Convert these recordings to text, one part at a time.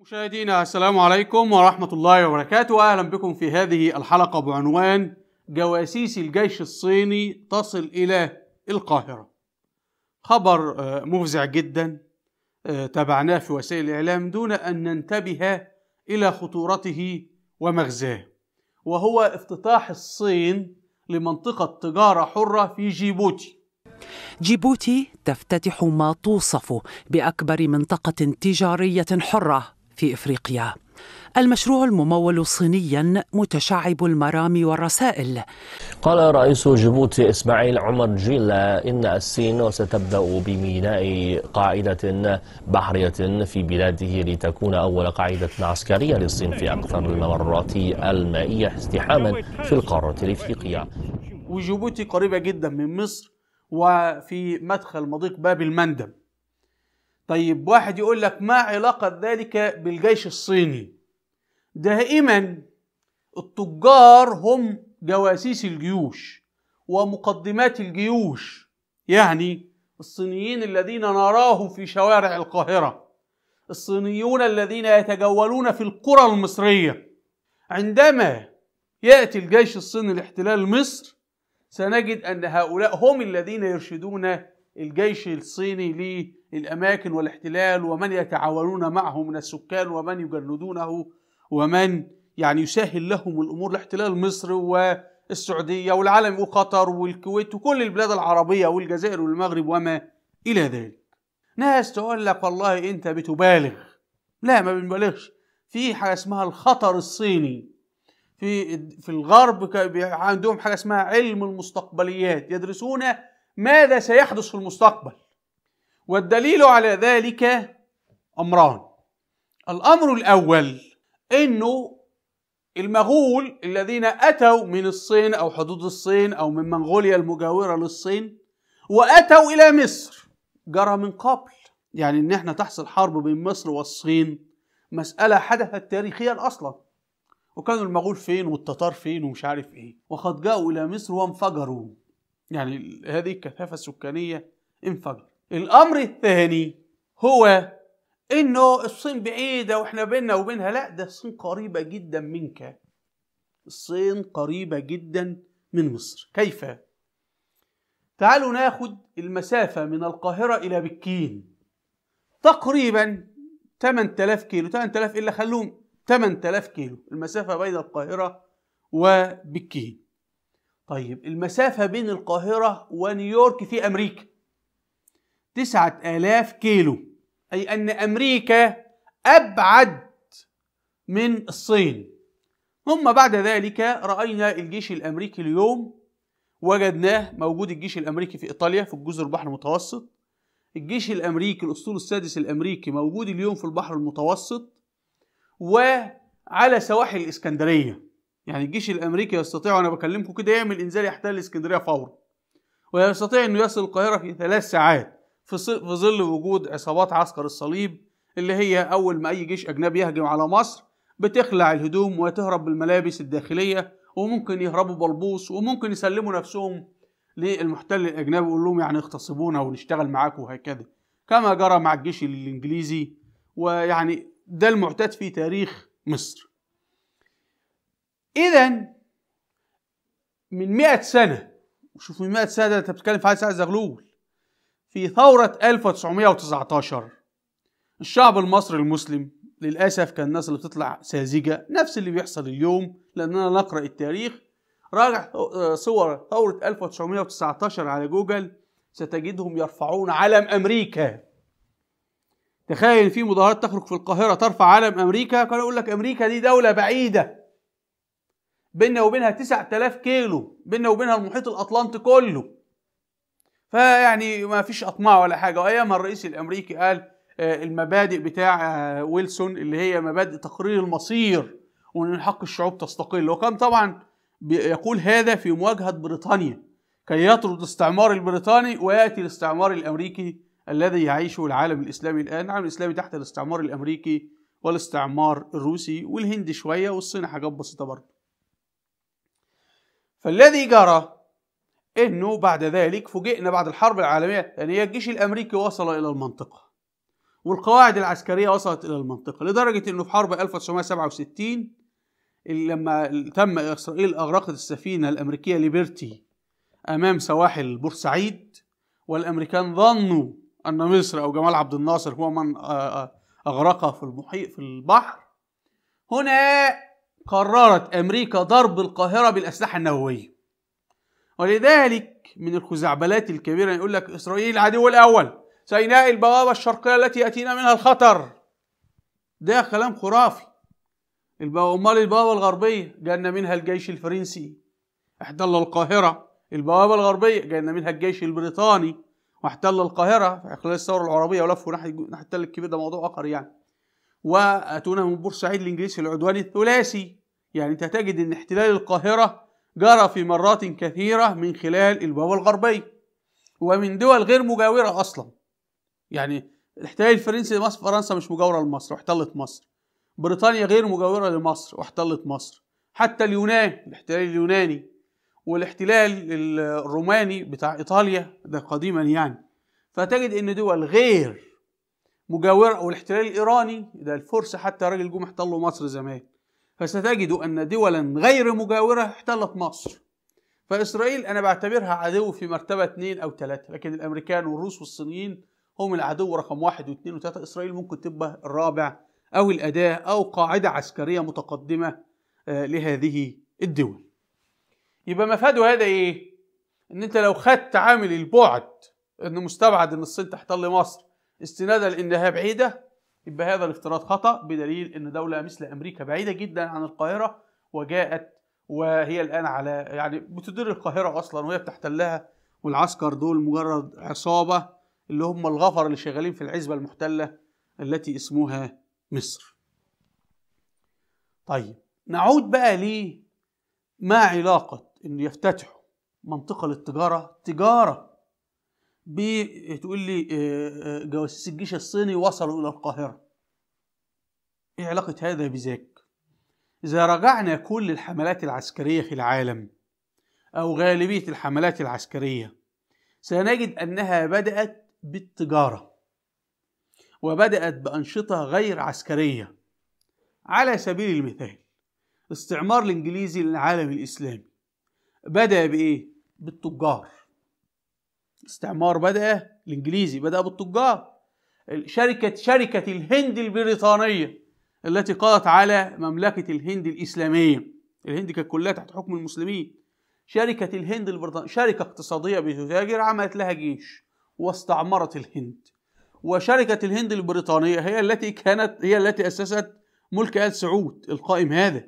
مشاهدينا السلام عليكم ورحمة الله وبركاته أهلا بكم في هذه الحلقة بعنوان جواسيس الجيش الصيني تصل إلى القاهرة خبر آه، مفزع جدا آه، تابعناه في وسائل الإعلام دون أن ننتبه إلى خطورته ومغزاه وهو افتتاح الصين لمنطقة تجارة حرة في جيبوتي جيبوتي تفتتح ما توصف باكبر منطقه تجاريه حره في افريقيا. المشروع الممول صينيا متشعب المرام والرسائل قال رئيس جيبوتي إسماعيل عمر جيلا إن الصين ستبدأ بميناء قاعدة بحرية في بلاده لتكون أول قاعدة عسكرية للصين في أكثر الممرات المائية ازدحاما في القارة الإفريقية وجيبوتي قريبة جدا من مصر وفي مدخل مضيق باب المندب طيب واحد يقول لك ما علاقة ذلك بالجيش الصيني دائما التجار هم جواسيس الجيوش ومقدمات الجيوش يعني الصينيين الذين نراهم في شوارع القاهرة الصينيون الذين يتجولون في القرى المصرية عندما يأتي الجيش الصيني لاحتلال مصر سنجد أن هؤلاء هم الذين يرشدون الجيش الصيني للأماكن والاحتلال ومن يتعاونون معه من السكان ومن يجندونه ومن يعني يسهل لهم الأمور لاحتلال مصر والسعودية والعالم وقطر والكويت وكل البلاد العربية والجزائر والمغرب وما إلى ذلك ناس تقول لك والله أنت بتبالغ لا ما بنبالغش في حاجة اسمها الخطر الصيني في في الغرب عندهم حاجه اسمها علم المستقبليات يدرسون ماذا سيحدث في المستقبل والدليل على ذلك امران الامر الاول انه المغول الذين اتوا من الصين او حدود الصين او من منغوليا المجاوره للصين واتوا الى مصر جرى من قبل يعني ان احنا تحصل حرب بين مصر والصين مساله حدثت تاريخيا اصلا وكانوا المغول فين والتتار فين ومش عارف ايه وقد جاءوا الى مصر وانفجروا يعني هذه الكثافة السكانية انفجر الأمر الثاني هو إنه الصين بعيدة وإحنا بيننا وبينها لا ده الصين قريبة جدا منك الصين قريبة جدا من مصر كيف؟ تعالوا ناخد المسافة من القاهرة إلى بكين تقريبا 8000 كيلو 8000 إلا خلوهم 8000 كيلو المسافة بين القاهرة وبكين طيب المسافة بين القاهرة ونيويورك في أمريكا تسعة آلاف كيلو أي أن أمريكا أبعد من الصين ثم بعد ذلك رأينا الجيش الأمريكي اليوم وجدناه موجود الجيش الأمريكي في إيطاليا في الجزر البحر المتوسط الجيش الأمريكي الأسطول السادس الأمريكي موجود اليوم في البحر المتوسط وعلى سواحل الإسكندرية يعني الجيش الامريكي يستطيع وانا بكلمكم كده يعمل انزال يحتل اسكندريه فورا ويستطيع انه يصل القاهره في ثلاث ساعات في ظل وجود عصابات عسكر الصليب اللي هي اول ما اي جيش اجنبي يهجم على مصر بتخلع الهدوم وتهرب بالملابس الداخليه وممكن يهربوا بلبوص وممكن يسلموا نفسهم للمحتل الاجنبي ويقول لهم يعني اغتصبونا ونشتغل معاكم وهكذا كما جرى مع الجيش الانجليزي ويعني ده المعتاد في تاريخ مصر اذا من 100 سنه وشوف من 100 سنه ده انت بتتكلم في عهد سعد زغلول في ثوره 1919 الشعب المصري المسلم للاسف كان الناس اللي بتطلع ساذجه نفس اللي بيحصل اليوم لاننا نقرا التاريخ راجع آه، صور ثوره 1919 على جوجل ستجدهم يرفعون علم امريكا تخيل في مظاهرات تخرج في القاهره ترفع علم امريكا كانوا يقول لك امريكا دي دوله بعيده بيننا وبينها 9000 كيلو بيننا وبينها المحيط الاطلنطي كله فيعني ما فيش اطماع ولا حاجه وايامها الرئيس الامريكي قال آه، المبادئ بتاع آه، ويلسون اللي هي مبادئ تقرير المصير وان من حق الشعوب تستقل وكان طبعا يقول هذا في مواجهه بريطانيا كي يطرد الاستعمار البريطاني وياتي الاستعمار الامريكي الذي يعيشه العالم الاسلامي الان، العالم الاسلامي تحت الاستعمار الامريكي والاستعمار الروسي والهند شويه والصين حاجات بسيطه برضه. فالذي جرى انه بعد ذلك فوجئنا بعد الحرب العالميه الثانيه يعني الجيش الامريكي وصل الى المنطقه والقواعد العسكريه وصلت الى المنطقه لدرجه انه في حرب 1967 لما تم اسرائيل اغرقت السفينه الامريكيه ليبرتي امام سواحل بورسعيد والامريكان ظنوا ان مصر او جمال عبد الناصر هو من اغرقها في المحيط في البحر هنا قررت أمريكا ضرب القاهرة بالأسلحة النووية ولذلك من الخزعبلات الكبيرة يقول لك إسرائيل العدو الأول سيناء البوابة الشرقية التي يأتينا منها الخطر ده كلام خرافي أمال البوابة الغربية جانا منها الجيش الفرنسي احتل القاهرة البوابة الغربية جانا منها الجيش البريطاني واحتل القاهرة خلال الثورة العربية ولفوا ناحية التل الكبير ده موضوع آخر يعني وأتونا من بورسعيد الانجليزي في العدوان الثلاثي يعني أنت تجد أن احتلال القاهرة جرى في مرات كثيرة من خلال البوابة الغربية ومن دول غير مجاورة أصلا يعني الاحتلال الفرنسي لمصر فرنسا مش مجاورة لمصر واحتلت مصر بريطانيا غير مجاورة لمصر واحتلت مصر حتى اليونان الاحتلال اليوناني والاحتلال الروماني بتاع إيطاليا ده قديما يعني فتجد أن دول غير مجاورة والاحتلال الإيراني ده الفرس حتى راجل جم احتلوا مصر زمان فستجد أن دولا غير مجاورة احتلت مصر فإسرائيل أنا بعتبرها عدو في مرتبة اثنين أو ثلاثة لكن الأمريكان والروس والصينيين هم العدو رقم واحد واثنين وثلاثة إسرائيل ممكن تبقى الرابع أو الأداة أو قاعدة عسكرية متقدمة آه، لهذه الدول يبقى مفاده هذا إيه؟ إن أنت لو خدت عامل البعد أن مستبعد إن الصين تحتل مصر استنادا لانها بعيده يبقى هذا الافتراض خطا بدليل ان دوله مثل امريكا بعيده جدا عن القاهره وجاءت وهي الان على يعني بتدير القاهره اصلا وهي بتحتلها والعسكر دول مجرد عصابه اللي هم الغفر اللي شغالين في العزبه المحتله التي اسمها مصر. طيب نعود بقى ليه ما علاقه انه يفتتحوا منطقه للتجاره تجاره بتقول إيه، لي إيه، إيه، جواسيس الجيش الصيني وصلوا إلى القاهرة إيه علاقة هذا بذاك؟ إذا رجعنا كل الحملات العسكرية في العالم أو غالبية الحملات العسكرية سنجد أنها بدأت بالتجارة وبدأت بأنشطة غير عسكرية على سبيل المثال استعمار الإنجليزي للعالم الإسلامي بدأ بإيه؟ بالتجار الاستعمار بدأ الإنجليزي بدأ بالتجار شركة شركة الهند البريطانية التي قضت على مملكة الهند الإسلامية الهند كانت كلها تحت حكم المسلمين شركة الهند البريطانية شركة اقتصادية بتتاجر عملت لها جيش واستعمرت الهند وشركة الهند البريطانية هي التي كانت هي التي أسست ملك آل سعود القائم هذا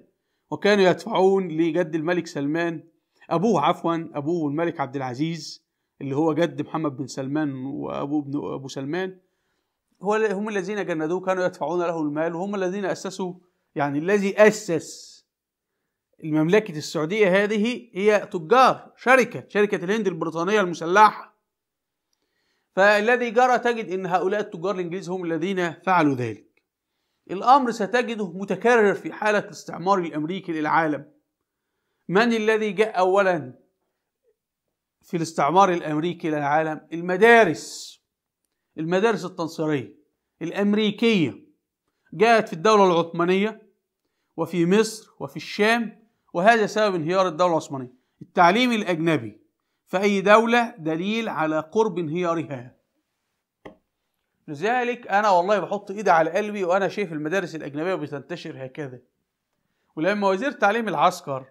وكانوا يدفعون لجد الملك سلمان أبوه عفوا أبوه الملك عبد العزيز اللي هو جد محمد بن سلمان وابو ابن ابو سلمان هو هم الذين جندوه كانوا يدفعون له المال وهم الذين اسسوا يعني الذي اسس المملكة السعودية هذه هي تجار شركة شركة الهند البريطانية المسلحة فالذي جرى تجد ان هؤلاء التجار الانجليز هم الذين فعلوا ذلك الامر ستجده متكرر في حالة الاستعمار الامريكي للعالم من الذي جاء اولا في الاستعمار الامريكي للعالم المدارس المدارس التنصيريه الامريكيه جاءت في الدوله العثمانيه وفي مصر وفي الشام وهذا سبب انهيار الدوله العثمانيه التعليم الاجنبي في اي دوله دليل على قرب انهيارها لذلك انا والله بحط ايدي على قلبي وانا شايف المدارس الاجنبيه بتنتشر هكذا ولما وزير تعليم العسكر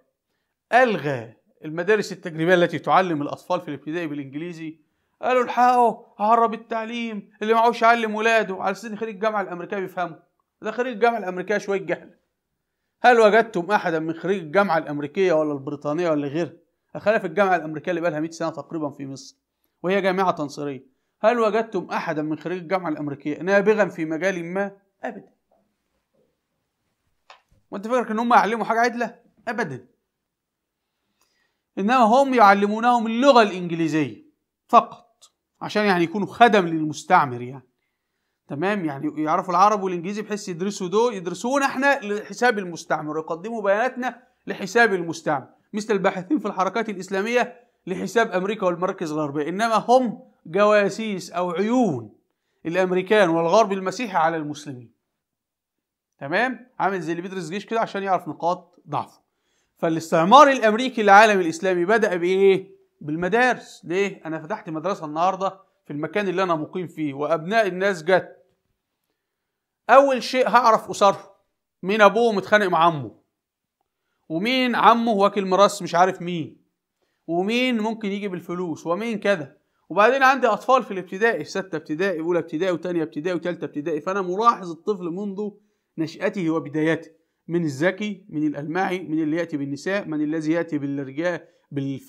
الغى المدارس التجريبية التي تعلم الأطفال في الابتدائي بالإنجليزي قالوا الحقوا هرب التعليم اللي معهوش يعلم ولاده على سن خريج الجامعة الأمريكية بيفهموا ده خريج الجامعة الأمريكية شوية جهل هل وجدتم أحدا من خريج الجامعة الأمريكية ولا البريطانية ولا غيرها خلاف الجامعة الأمريكية اللي بقالها 100 سنة تقريبا في مصر وهي جامعة تنصيرية هل وجدتم أحدا من خريج الجامعة الأمريكية نابغا في مجال ما أبدا وأنت فاكر إن هم يعلموا حاجة عدلة أبدا إنما هم يعلمونهم اللغة الإنجليزية فقط عشان يعني يكونوا خدم للمستعمر يعني تمام يعني يعرفوا العرب والانجليزي بحيث يدرسوا دول يدرسونا احنا لحساب المستعمر ويقدموا بياناتنا لحساب المستعمر مثل الباحثين في الحركات الاسلاميه لحساب امريكا والمراكز الغربيه انما هم جواسيس او عيون الامريكان والغرب المسيحي على المسلمين تمام عامل زي اللي بيدرس جيش كده عشان يعرف نقاط ضعفه فالاستعمار الامريكي للعالم الاسلامي بدا بايه بالمدارس ليه انا فتحت مدرسه النهارده في المكان اللي انا مقيم فيه وابناء الناس جت اول شيء هعرف اسرهم. مين ابوه متخانق مع عمه ومين عمه واكل مراس مش عارف مين ومين ممكن يجي بالفلوس ومين كذا وبعدين عندي اطفال في الابتدائي في سته ابتدائي اولى ابتدائي وثانيه ابتدائي وثالثه ابتدائي فانا ملاحظ الطفل منذ نشاته وبدايته من الزكي من الألمعي من اللي يأتي بالنساء من الذي يأتي بالرجال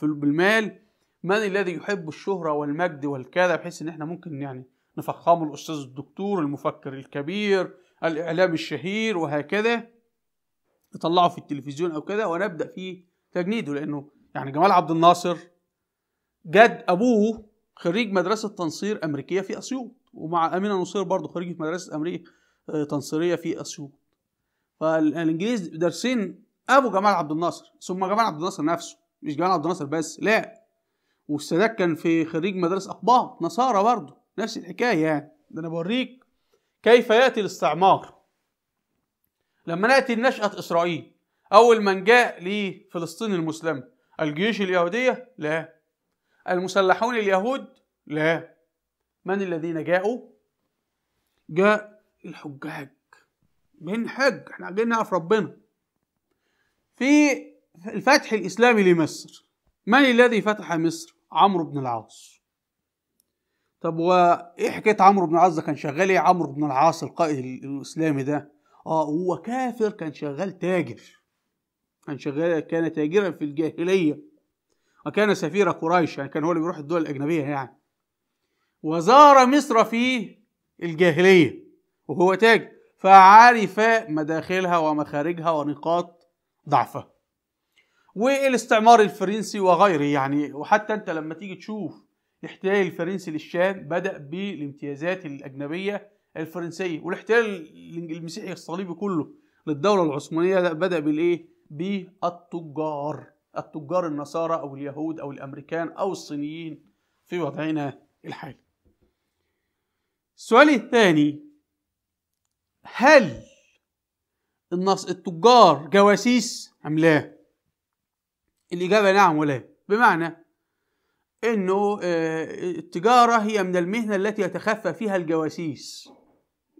بالمال من الذي يحب الشهرة والمجد والكذا بحيث إن إحنا ممكن يعني نفخمه الأستاذ الدكتور المفكر الكبير الإعلام الشهير وهكذا نطلعه في التلفزيون أو كذا ونبدأ في تجنيده لأنه يعني جمال عبد الناصر جد أبوه خريج مدرسة تنصير أمريكية في أسيوط ومع أمينة نصير برضه خريجة مدرسة أمريكية آه، تنصيرية في أسيوط فالانجليز دارسين ابو جمال عبد الناصر ثم جمال عبد الناصر نفسه مش جمال عبد الناصر بس لا والسادات كان في خريج مدارس اقباط نصارى برضه نفس الحكايه يعني ده انا بوريك كيف ياتي الاستعمار لما ناتي لنشاه اسرائيل اول من جاء لفلسطين المسلمه الجيوش اليهوديه لا المسلحون اليهود لا من الذين جاءوا جاء الحجاج بنحج احنا عايزين نعرف ربنا في الفتح الإسلامي لمصر من الذي فتح مصر؟ عمرو بن العاص طب وايه حكايه عمرو بن العاص ده كان شغال ايه عمرو بن العاص القائد الاسلامي ده؟ اه هو كافر كان شغال تاجر كان شغال كان تاجرا في الجاهليه وكان سفير قريش يعني كان هو اللي بيروح الدول الاجنبيه يعني وزار مصر في الجاهليه وهو تاجر فعرف مداخلها ومخارجها ونقاط ضعفها والاستعمار الفرنسي وغيره يعني وحتى انت لما تيجي تشوف الاحتلال الفرنسي للشام بدأ بالامتيازات الأجنبية الفرنسية والاحتلال المسيحي الصليبي كله للدولة العثمانية بدأ بالإيه؟ بالتجار التجار النصارى أو اليهود أو الأمريكان أو الصينيين في وضعنا الحالي السؤال الثاني هل النص التجار جواسيس أم لا؟ الإجابة نعم ولا بمعنى أنه آه، التجارة هي من المهنة التي يتخفى فيها الجواسيس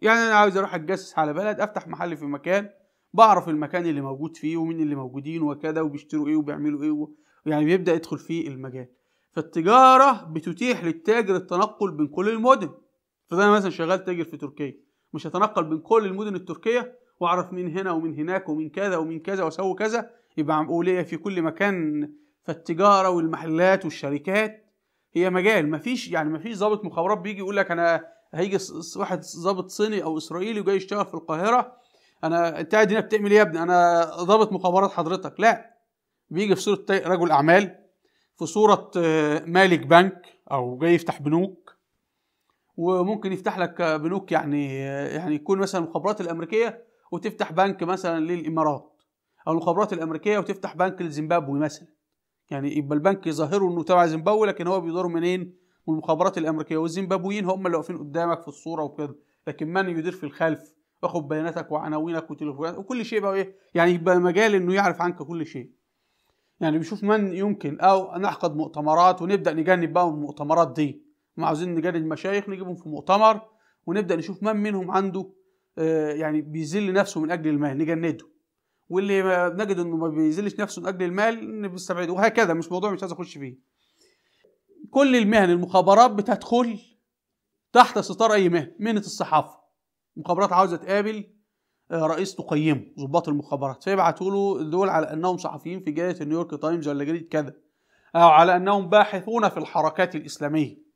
يعني أنا عاوز أروح أتجسس على بلد أفتح محل في مكان بعرف المكان اللي موجود فيه ومين اللي موجودين وكذا وبيشتروا إيه وبيعملوا إيه و... يعني بيبدأ يدخل في المجال فالتجارة بتتيح للتاجر التنقل بين كل المدن فده أنا مثلا شغال تاجر في تركيا مش هتنقل بين كل المدن التركيه واعرف من هنا ومن هناك ومن كذا ومن كذا واسوي كذا يبقى عمقوليه في كل مكان فالتجاره والمحلات والشركات هي مجال مفيش يعني مفيش ضابط مخابرات بيجي يقول لك انا هيجي واحد ضابط صيني او اسرائيلي وجاي يشتغل في القاهره انا انت قاعد هنا بتعمل ايه يا ابني انا ضابط مخابرات حضرتك لا بيجي في صوره رجل اعمال في صوره آه، مالك بنك او جاي يفتح بنوك وممكن يفتح لك بنوك يعني يعني يكون مثلا المخابرات الامريكيه وتفتح بنك مثلا للامارات او المخابرات الامريكيه وتفتح بنك لزيمبابوي مثلا يعني يبقى البنك يظهره انه تبع زيمبابوي لكن هو بيدور منين من المخابرات الامريكيه والزيمبابويين هم اللي واقفين قدامك في الصوره وكده لكن من يدير في الخلف واخد بياناتك وعناوينك وتليفوناتك وكل شيء بقى ايه يعني يبقى مجال انه يعرف عنك كل شيء يعني بيشوف من يمكن او نحقد مؤتمرات ونبدا نجنب بقى المؤتمرات دي هم عاوزين نجرد مشايخ نجيبهم في مؤتمر ونبدا نشوف من منهم عنده آه، يعني بيذل نفسه من اجل المال نجنده واللي نجد انه ما بيذلش نفسه من اجل المال نستبعده وهكذا مش موضوع مش عايز اخش فيه كل المهن المخابرات بتدخل تحت ستار اي مهن مهنه الصحافه المخابرات عاوزه تقابل آه، رئيس تقيمه ضباط المخابرات فيبعتوا له دول على انهم صحفيين في جريده نيويورك تايمز ولا جريده كذا او على انهم باحثون في الحركات الاسلاميه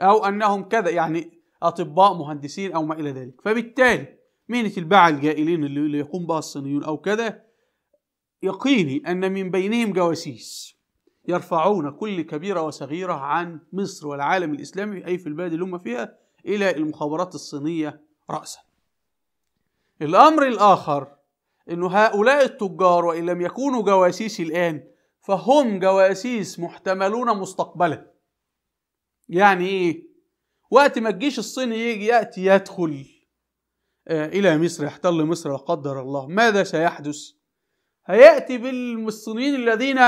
أو أنهم كذا يعني أطباء مهندسين أو ما إلى ذلك فبالتالي مهنة الباعة الجائلين اللي يقوم بها الصينيون أو كذا يقيني أن من بينهم جواسيس يرفعون كل كبيرة وصغيرة عن مصر والعالم الإسلامي أي في البلد اللي هم فيها إلى المخابرات الصينية رأسا الأمر الآخر أن هؤلاء التجار وإن لم يكونوا جواسيس الآن فهم جواسيس محتملون مستقبلا يعني ايه وقت ما الجيش الصيني يجي ياتي يدخل آه، الى مصر يحتل مصر لا قدر الله ماذا سيحدث هياتي بالصينيين الذين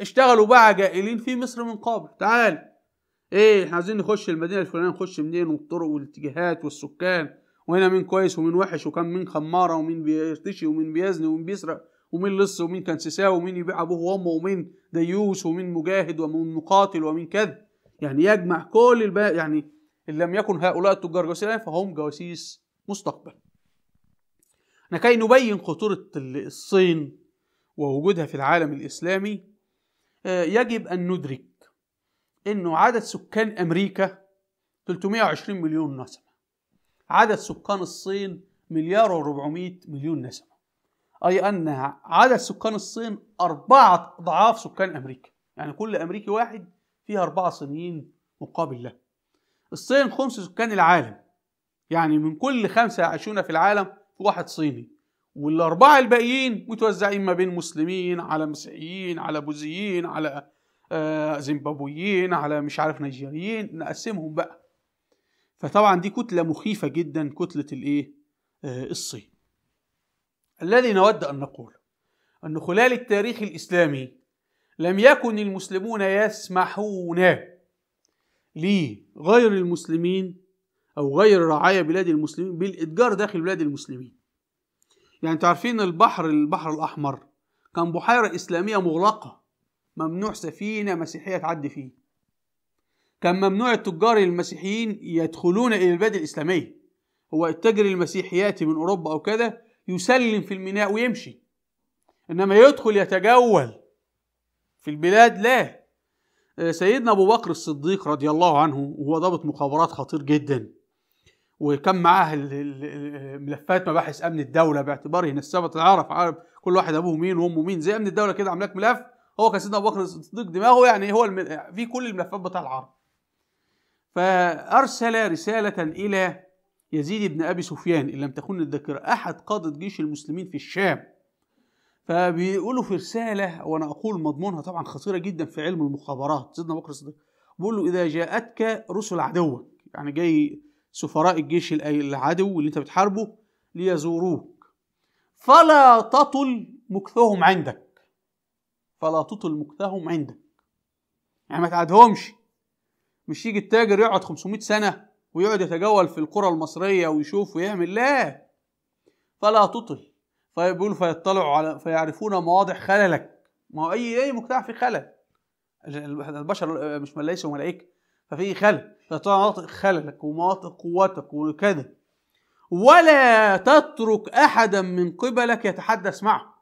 اشتغلوا بقى جائلين في مصر من قبل تعال ايه احنا عايزين نخش المدينه الفلانيه نخش منين والطرق والاتجاهات والسكان وهنا مين كويس ومين وحش وكان مين خماره ومين بيرتشي ومين بيزني ومين بيسرق ومين لص ومين كان كنسساوي ومين يبيع ابوه وامه ومين ديوس ومين مجاهد ومين مقاتل ومين كذا يعني يجمع كل الب... يعني ان لم يكن هؤلاء التجار جواسيس فهم جواسيس مستقبل لكي نبين خطورة الصين ووجودها في العالم الإسلامي آه، يجب أن ندرك أنه عدد سكان أمريكا 320 مليون نسمة عدد سكان الصين مليار و400 مليون نسمة أي أن عدد سكان الصين أربعة أضعاف سكان أمريكا يعني كل أمريكي واحد فيها أربعة صينيين مقابل له الصين خمس سكان العالم يعني من كل خمسة يعيشون في العالم في واحد صيني والأربعة الباقيين متوزعين ما بين مسلمين على مسيحيين على بوذيين على آه، زيمبابويين على مش عارف نيجيريين نقسمهم بقى فطبعا دي كتلة مخيفة جدا كتلة الايه آه، الصين الذي نود أن نقول أن خلال التاريخ الإسلامي لم يكن المسلمون يسمحون لغير المسلمين أو غير رعايا بلاد المسلمين بالإتجار داخل بلاد المسلمين يعني تعرفين البحر البحر الأحمر كان بحيرة إسلامية مغلقة ممنوع سفينة مسيحية تعدي فيه كان ممنوع التجار المسيحيين يدخلون إلى البلاد الإسلامية هو التاجر المسيحي يأتي من أوروبا أو كده يسلم في الميناء ويمشي إنما يدخل يتجول في البلاد لا آه، سيدنا ابو بكر الصديق رضي الله عنه وهو ضابط مخابرات خطير جدا وكان معاه ملفات مباحث امن الدوله باعتباره ان السبت العرب عارف كل واحد ابوه مين وامه مين زي امن الدوله كده عملاك ملف هو كان سيدنا ابو بكر الصديق دماغه يعني هو في كل الملفات بتاع العرب فارسل رساله الى يزيد بن ابي سفيان ان لم تكن الذاكره احد قاده جيش المسلمين في الشام فبيقولوا في رساله وانا اقول مضمونها طبعا خطيره جدا في علم المخابرات سيدنا بكر الصديق بيقول له اذا جاءتك رسل عدوك يعني جاي سفراء الجيش العدو اللي انت بتحاربه ليزوروك فلا تطل مكثهم عندك فلا تطل مكثهم عندك يعني ما تعدهمش مش يجي التاجر يقعد 500 سنه ويقعد يتجول في القرى المصريه ويشوف ويعمل لا فلا تطل طيب بيقول فيطلعوا على فيعرفون مواضع خللك ما هو اي اي مجتمع فيه خلل البشر آه، مش ليسوا ملائكه ففي خلل فيطلعوا مناطق خللك ومناطق قوتك وكذا ولا تترك احدا من قبلك يتحدث معه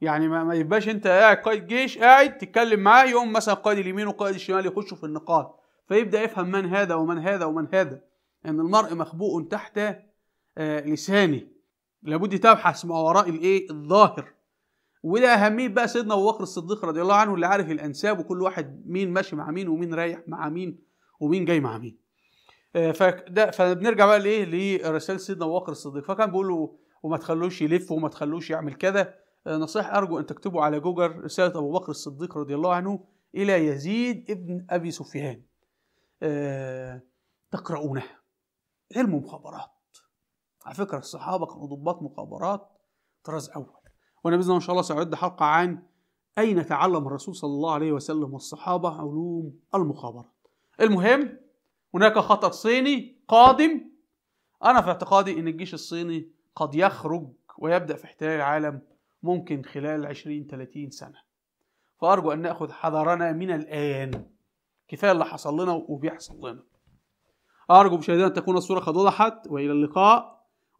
يعني ما يبقاش انت قاعد قائد جيش قاعد تتكلم معاه يقوم مثلا قائد اليمين وقائد الشمال يخشوا في النقاط فيبدا يفهم من هذا ومن هذا ومن هذا ان يعني المرء مخبوء تحت آه، لسانه لابد تبحث ما وراء الايه الظاهر وده اهميه بقى سيدنا ابو بكر الصديق رضي الله عنه اللي عارف الانساب وكل واحد مين ماشي مع مين ومين رايح مع مين ومين جاي مع مين آه، فده فبنرجع بقى لايه لرساله سيدنا ابو بكر الصديق فكان بيقول له وما تخلوش يلف وما تخلوش يعمل كذا آه، نصيحه ارجو ان تكتبوا على جوجل رساله ابو بكر الصديق رضي الله عنه الى يزيد ابن ابي سفيان آه، تقرؤونها علم مخابرات على فكرة الصحابة كانوا ضباط مخابرات طراز أول وأنا الله إن شاء الله سأعد حلقة عن أين تعلم الرسول صلى الله عليه وسلم والصحابة علوم المخابرات المهم هناك خطر صيني قادم أنا في اعتقادي أن الجيش الصيني قد يخرج ويبدأ في احتلال العالم ممكن خلال 20 30 سنة فأرجو أن نأخذ حذرنا من الآن كفاية اللي حصل لنا وبيحصل لنا أرجو مشاهدينا أن تكون الصورة قد وضحت وإلى اللقاء